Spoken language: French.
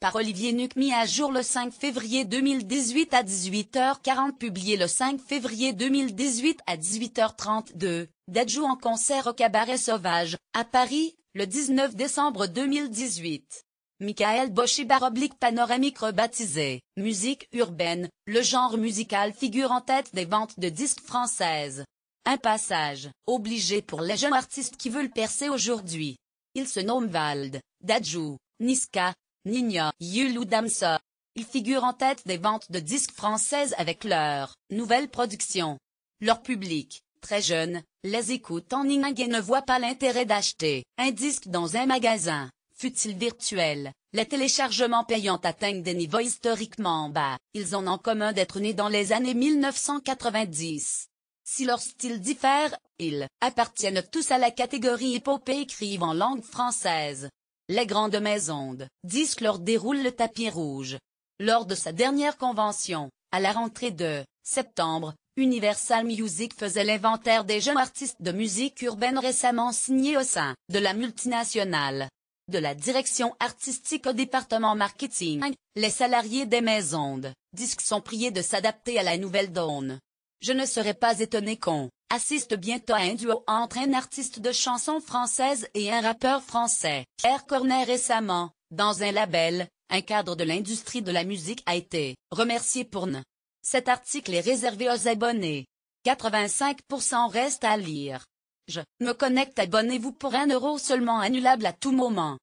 par Olivier Nuc mis à jour le 5 février 2018 à 18h40 publié le 5 février 2018 à 18h32, Dajou en concert au Cabaret Sauvage, à Paris, le 19 décembre 2018. Michael Boschi baroblique panoramique rebaptisé « Musique urbaine », le genre musical figure en tête des ventes de disques françaises. Un passage, obligé pour les jeunes artistes qui veulent percer aujourd'hui. Il se nomme Vald, Dajou, Niska, Nina Damsa. Ils figurent en tête des ventes de disques françaises avec leur nouvelle production. Leur public, très jeune, les écoute en ligne et ne voit pas l'intérêt d'acheter un disque dans un magasin, fut-il virtuel. Les téléchargements payants atteignent des niveaux historiquement bas. Ils ont en commun d'être nés dans les années 1990. Si leur style diffère, ils appartiennent tous à la catégorie épopée écrivent en langue française. Les grandes maisons de disques leur déroulent le tapis rouge. Lors de sa dernière convention, à la rentrée de septembre, Universal Music faisait l'inventaire des jeunes artistes de musique urbaine récemment signés au sein de la multinationale. De la direction artistique au département marketing, les salariés des maisons de disques sont priés de s'adapter à la nouvelle donne. Je ne serais pas étonné qu'on assiste bientôt à un duo entre un artiste de chansons françaises et un rappeur français. Pierre Cornet récemment, dans un label, un cadre de l'industrie de la musique a été remercié pour ne. Cet article est réservé aux abonnés. 85% reste à lire. Je me connecte, abonnez-vous pour un euro seulement annulable à tout moment.